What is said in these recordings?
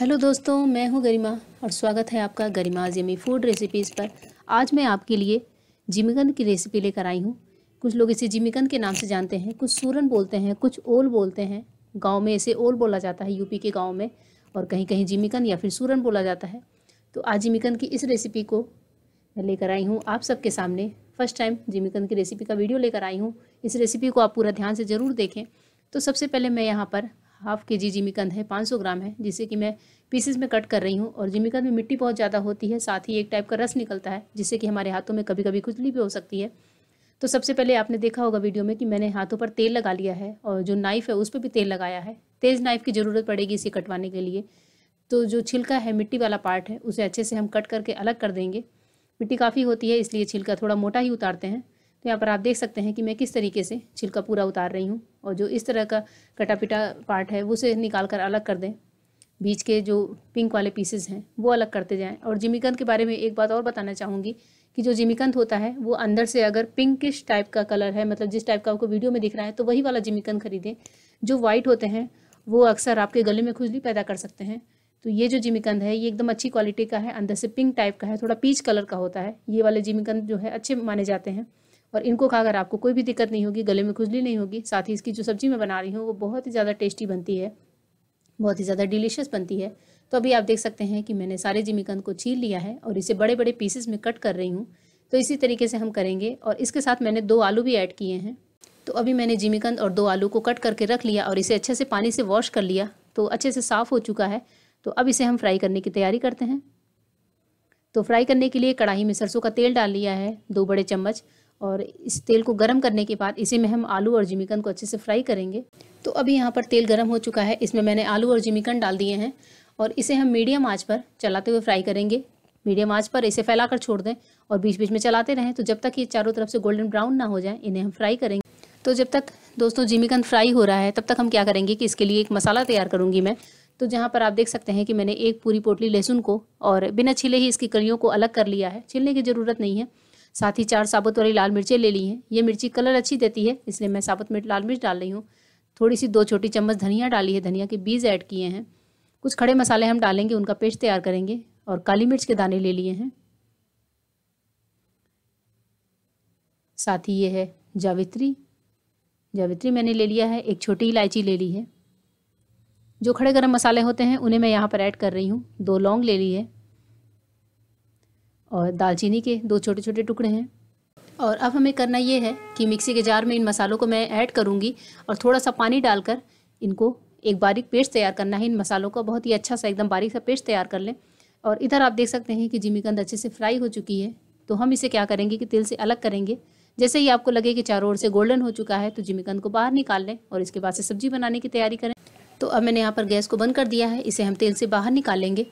hello दोस्तों मैं हूं गरिमा और स्वागत है आपका गरिमाज यमी फूड रेसिपीज़ पर आज मैं आपके लिए जिमिकंद की रेसिपी लेकर आई हूं कुछ लोग इसे जिमिकंद के नाम से जानते हैं कुछ सूरन बोलते हैं कुछ ओल बोलते हैं गांव में इसे ओल बोला जाता है यूपी के गांव में और कहीं कहीं जिमिकंद या फिर सूरन बोला जाता है तो आज जिमिकंद की इस रेसिपी को मैं लेकर आई हूँ आप सबके सामने फर्स्ट टाइम जिमिकंद की रेसिपी का वीडियो लेकर आई हूँ इस रेसिपी को आप पूरा ध्यान से ज़रूर देखें तो सबसे पहले मैं यहाँ पर हाफ के जी जिमीकंद है 500 ग्राम है जिसे कि मैं पीसेस में कट कर रही हूँ और जिमीकंद में मिट्टी बहुत ज़्यादा होती है साथ ही एक टाइप का रस निकलता है जिससे कि हमारे हाथों में कभी कभी खुजली भी हो सकती है तो सबसे पहले आपने देखा होगा वीडियो में कि मैंने हाथों पर तेल लगा लिया है और जो नाइफ़ है उस पर भी तेल लगाया है तेज़ नाइफ़ की ज़रूरत पड़ेगी इसे कटवाने के लिए तो जो छिलका है मिट्टी वाला पार्ट है उसे अच्छे से हम कट करके अलग कर देंगे मिट्टी काफ़ी होती है इसलिए छिलका थोड़ा मोटा ही उतारते हैं तो यहाँ पर आप देख सकते हैं कि मैं किस तरीके से छिलका पूरा उतार रही हूँ और जो इस तरह का कटा पिटा पार्ट है उसे निकाल कर अलग कर दें बीच के जो पिंक वाले पीसेस हैं वो अलग करते जाएं और जिमिकंद के बारे में एक बात और बताना चाहूँगी कि जो जिमिकंद होता है वो अंदर से अगर पिंकिश टाइप का कलर है मतलब जिस टाइप का आपको वीडियो में दिख रहा है तो वही वाला जिमिकंद खरीदें जो वाइट होते हैं वो अक्सर आपके गले में खुजली पैदा कर सकते हैं तो ये जो जिमिकंद है ये एकदम अच्छी क्वालिटी का है अंदर से पिंक टाइप का है थोड़ा पीच कलर का होता है ये वाले जिमिकंद जो है अच्छे माने जाते हैं और इनको खाकर आपको कोई भी दिक्कत नहीं होगी गले में खुजली नहीं होगी साथ ही इसकी जो सब्जी मैं बना रही हूँ वो बहुत ही ज़्यादा टेस्टी बनती है बहुत ही ज़्यादा डिलीशियस बनती है तो अभी आप देख सकते हैं कि मैंने सारे जिमीकंद को छील लिया है और इसे बड़े बड़े पीसेस में कट कर रही हूँ तो इसी तरीके से हम करेंगे और इसके साथ मैंने दो आलू भी ऐड किए हैं तो अभी मैंने जिमीकंद और दो आलू को कट करके रख लिया और इसे अच्छे से पानी से वॉश कर लिया तो अच्छे से साफ़ हो चुका है तो अब इसे हम फ्राई करने की तैयारी करते हैं तो फ्राई करने के लिए कढ़ाई में सरसों का तेल डाल लिया है दो बड़े चम्मच और इस तेल को गर्म करने के बाद इसी में हम आलू और जिमीकंद को अच्छे से फ्राई करेंगे तो अभी यहाँ पर तेल गर्म हो चुका है इसमें मैंने आलू और जिमीकंद डाल दिए हैं और इसे हम मीडियम आँच पर चलाते हुए फ्राई करेंगे मीडियम आँच पर इसे कर छोड़ दें और बीच बीच में चलाते रहें तो जब तक ये चारों तरफ से गोल्डन ब्राउन ना हो जाए इन्हें हम फ्राई करेंगे तो जब तक दोस्तों जिमीकंद फ्राई हो रहा है तब तक हम क्या करेंगे कि इसके लिए एक मसाला तैयार करूँगी मैं तो जहाँ पर आप देख सकते हैं कि मैंने एक पूरी पोटली लहसुन को और बिना छिले ही इसकी कलियों को अलग कर लिया है छिलने की ज़रूरत नहीं है साथ ही चार साबुत वाली लाल मिर्चें ले ली हैं ये मिर्ची कलर अच्छी देती है इसलिए मैं साबुत मिर्च लाल मिर्च डाल रही हूँ थोड़ी सी दो छोटी चम्मच धनिया डाली है धनिया के बीज ऐड किए हैं कुछ खड़े मसाले हम डालेंगे उनका पेस्ट तैयार करेंगे और काली मिर्च के दाने ले लिए हैं साथ ही ये है जावित्री जावित्री मैंने ले लिया है एक छोटी इलायची ले ली है जो खड़े गरम मसाले होते हैं उन्हें मैं यहाँ पर ऐड कर रही हूँ दो लौंग ले ली है और दालचीनी के दो छोटे छोटे टुकड़े हैं और अब हमें करना ये है कि मिक्सी के जार में इन मसालों को मैं ऐड करूँगी और थोड़ा सा पानी डालकर इनको एक बारीक पेस्ट तैयार करना है इन मसालों का बहुत ही अच्छा सा एकदम बारीक सा पेस्ट तैयार कर लें और इधर आप देख सकते हैं कि जिमीकंद अच्छे से फ्राई हो चुकी है तो हम इसे क्या करेंगे कि तेल से अलग करेंगे जैसे ही आपको लगे कि चारों ओर से गोल्डन हो चुका है तो जिमीकंद को बाहर निकाल लें और इसके बाद से सब्जी बनाने की तैयारी करें तो अब मैंने यहाँ पर गैस को बंद कर दिया है इसे हम तेल से बाहर निकालेंगे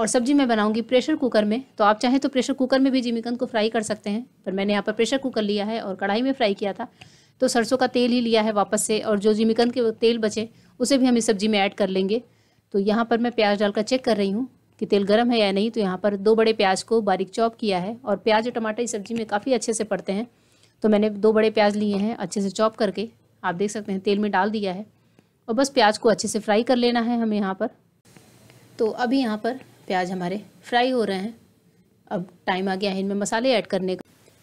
और सब्जी मैं बनाऊंगी प्रेशर कुकर में तो आप चाहें तो प्रेशर कुकर में भी जिमीकंद को फ्राई कर सकते हैं पर मैंने यहाँ पर प्रेशर कुकर लिया है और कढ़ाई में फ्राई किया था तो सरसों का तेल ही लिया है वापस से और जो जिमीकंद के तेल बचे उसे भी हम इस सब्जी में ऐड कर लेंगे तो यहाँ पर मैं प्याज डालकर चेक कर रही हूँ कि तेल गर्म है या नहीं तो यहाँ पर दो बड़े प्याज को बारीक चॉप किया है और प्याज और टमाटर इस सब्जी में काफ़ी अच्छे से पड़ते हैं तो मैंने दो बड़े प्याज लिए हैं अच्छे से चॉप करके आप देख सकते हैं तेल में डाल दिया है और बस प्याज को अच्छे से फ्राई कर लेना है हमें यहाँ पर तो अभी यहाँ पर प्याज हमारे फ्राई हो रहे हैं अब टाइम आ गया है इनमें मसाले ऐड करने का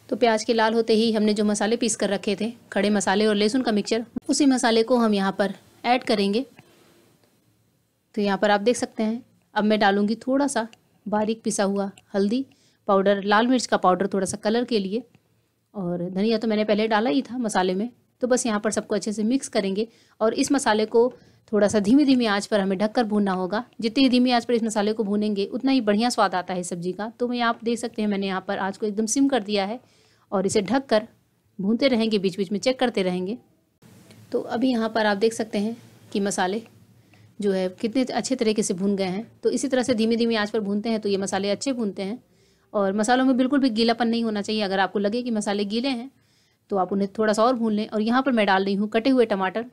तो प्याज के लाल होते ही हमने जो मसाले पीस कर रखे थे खड़े मसाले और लहसुन का मिक्सचर उसी मसाले को हम यहाँ पर ऐड करेंगे तो यहाँ पर आप देख सकते हैं अब मैं डालूँगी थोड़ा सा बारीक पिसा हुआ हल्दी पाउडर लाल मिर्च का पाउडर थोड़ा सा कलर के लिए और धनिया तो मैंने पहले डाला ही था मसाले में तो बस यहाँ पर सबको अच्छे से मिक्स करेंगे और इस मसाले को थोड़ा सा धीमी धीमी आंच पर हमें ढककर भूनना होगा जितनी धीमी आंच पर इस मसाले को भूनेंगे उतना ही बढ़िया स्वाद आता है सब्जी का तो मैं आप देख सकते हैं मैंने यहाँ पर आँच को एकदम सिम कर दिया है और इसे ढक कर भूनते रहेंगे बीच बीच में चेक करते रहेंगे तो अभी यहाँ पर आप देख सकते हैं कि मसाले जो है कितने अच्छे तरीके से भून गए हैं तो इसी तरह से धीमी धीमी आँच पर भूनते हैं तो ये मसाले अच्छे भूनते हैं और मसालों में बिल्कुल भी गीलापन नहीं होना चाहिए अगर आपको लगे कि मसाले गीले हैं तो आप उन्हें थोड़ा सा और भून लें और यहाँ पर मैं डाल रही हूँ कटे हुए टमाटर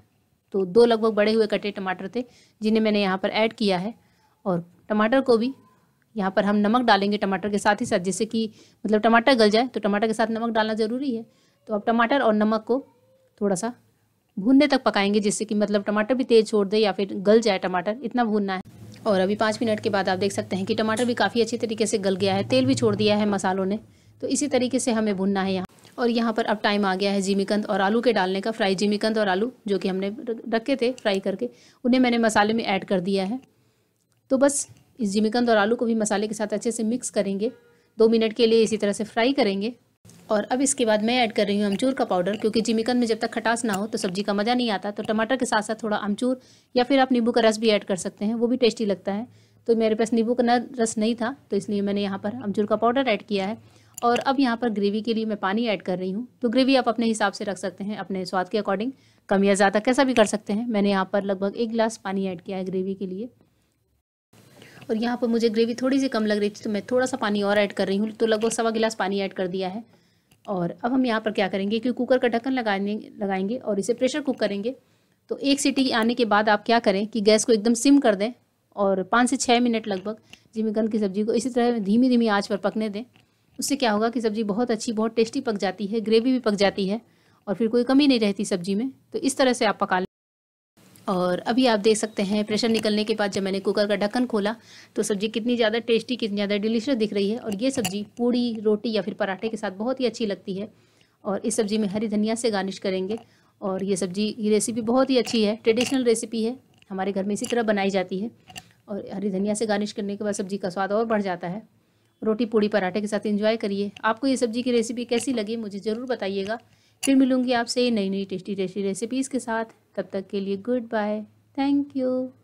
तो दो लगभग बड़े हुए कटे टमाटर थे जिन्हें मैंने यहाँ पर ऐड किया है और टमाटर को भी यहाँ पर हम नमक डालेंगे टमाटर के साथ ही साथ जैसे कि मतलब टमाटर गल जाए तो टमाटर के साथ नमक डालना ज़रूरी है तो अब टमाटर और नमक को थोड़ा सा भूनने तक पकाएंगे जिससे कि मतलब टमाटर भी तेज़ छोड़ दे या फिर गल जाए टमाटर इतना भूनना है और अभी पाँच मिनट के बाद आप देख सकते हैं कि टमाटर भी काफ़ी अच्छी तरीके से गल गया है तेल भी छोड़ दिया है मसालों ने तो इसी तरीके से हमें भूनना है यहाँ और यहाँ पर अब टाइम आ गया है जिमिकंद और आलू के डालने का फ्राई जीमिकंद और आलू जो कि हमने रखे थे फ्राई करके उन्हें मैंने मसाले में ऐड कर दिया है तो बस इस जिमिकंद और आलू को भी मसाले के साथ अच्छे से मिक्स करेंगे दो मिनट के लिए इसी तरह से फ्राई करेंगे और अब इसके बाद मैं ऐड कर रही हूँ अमचूर का पाउडर क्योंकि जिमिकंद में जब तक खटास ना हो तो सब्जी का मज़ा नहीं आता तो टमाटर के साथ साथ थोड़ा अमचूर या फिर आप नींबू का रस भी ऐड कर सकते हैं वो भी टेस्टी लगता है तो मेरे पास नींबू का रस नहीं था तो इसलिए मैंने यहाँ पर अमचूर का पाउडर ऐड किया है और अब यहाँ पर ग्रेवी के लिए मैं पानी ऐड कर रही हूँ तो ग्रेवी आप अपने हिसाब से रख सकते हैं अपने स्वाद के अकॉर्डिंग कम या ज़्यादा कैसा भी कर सकते हैं मैंने यहाँ पर लगभग एक गिलास पानी ऐड किया है ग्रेवी के लिए और यहाँ पर मुझे ग्रेवी थोड़ी सी कम लग रही थी तो मैं थोड़ा सा पानी और ऐड कर रही हूँ तो लगभग सवा गिलास पानी ऐड कर दिया है और अब हम यहाँ पर क्या करेंगे कि कुकर का ढक्कन लगाने लगाएंगे और इसे प्रेशर कुक करेंगे तो एक सीटी आने के बाद आप क्या करें कि गैस को एकदम सिम कर दें और पाँच से छः मिनट लगभग जिमीकन की सब्ज़ी को इसी तरह धीमी धीमी आँच पर पकने दें उससे क्या होगा कि सब्ज़ी बहुत अच्छी बहुत टेस्टी पक जाती है ग्रेवी भी पक जाती है और फिर कोई कमी नहीं रहती सब्ज़ी में तो इस तरह से आप पका लें और अभी आप देख सकते हैं प्रेशर निकलने के बाद जब मैंने कुकर का ढक्कन खोला तो सब्ज़ी कितनी ज़्यादा टेस्टी कितनी ज़्यादा डिलीशियस दिख रही है और ये सब्ज़ी पूड़ी रोटी या फिर पराठे के साथ बहुत ही अच्छी लगती है और इस सब्ज़ी में हरी धनिया से गार्निश करेंगे और ये सब्ज़ी ये रेसिपी बहुत ही अच्छी है ट्रेडिशनल रेसिपी है हमारे घर में इसी तरह बनाई जाती है और हरी धनिया से गार्निश करने के बाद सब्ज़ी का स्वाद और बढ़ जाता है रोटी पूड़ी पराठे के साथ इंजॉय करिए आपको ये सब्जी की रेसिपी कैसी लगी मुझे ज़रूर बताइएगा फिर मिलूँगी आपसे नई नई टेस्टी टेस्टी रेसिपीज़ के साथ तब तक के लिए गुड बाय थैंक यू